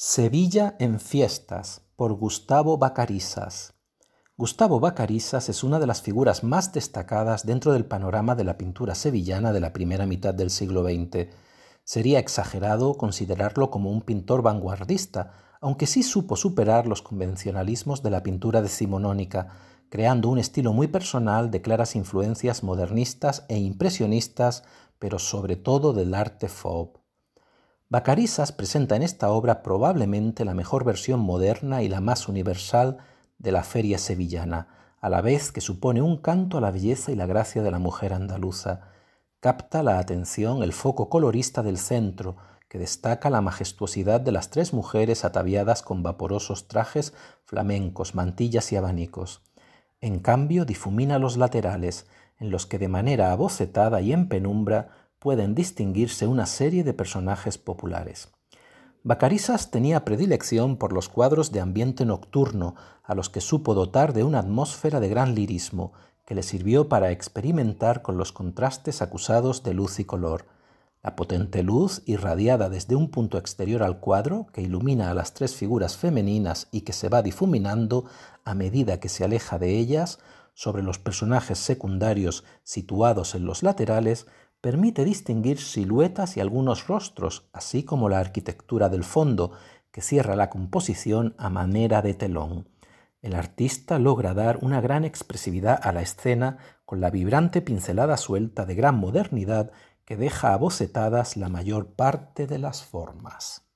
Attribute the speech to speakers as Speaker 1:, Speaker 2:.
Speaker 1: Sevilla en fiestas por Gustavo Bacarizas. Gustavo Bacarizas es una de las figuras más destacadas dentro del panorama de la pintura sevillana de la primera mitad del siglo XX. Sería exagerado considerarlo como un pintor vanguardista, aunque sí supo superar los convencionalismos de la pintura decimonónica, creando un estilo muy personal de claras influencias modernistas e impresionistas, pero sobre todo del arte fauve. Bacarizas presenta en esta obra probablemente la mejor versión moderna y la más universal de la feria sevillana, a la vez que supone un canto a la belleza y la gracia de la mujer andaluza. Capta la atención el foco colorista del centro, que destaca la majestuosidad de las tres mujeres ataviadas con vaporosos trajes flamencos, mantillas y abanicos. En cambio, difumina los laterales, en los que de manera abocetada y en penumbra pueden distinguirse una serie de personajes populares. Bacarisas tenía predilección por los cuadros de ambiente nocturno, a los que supo dotar de una atmósfera de gran lirismo, que le sirvió para experimentar con los contrastes acusados de luz y color. La potente luz, irradiada desde un punto exterior al cuadro, que ilumina a las tres figuras femeninas y que se va difuminando a medida que se aleja de ellas, sobre los personajes secundarios situados en los laterales, permite distinguir siluetas y algunos rostros, así como la arquitectura del fondo, que cierra la composición a manera de telón. El artista logra dar una gran expresividad a la escena con la vibrante pincelada suelta de gran modernidad que deja abocetadas la mayor parte de las formas.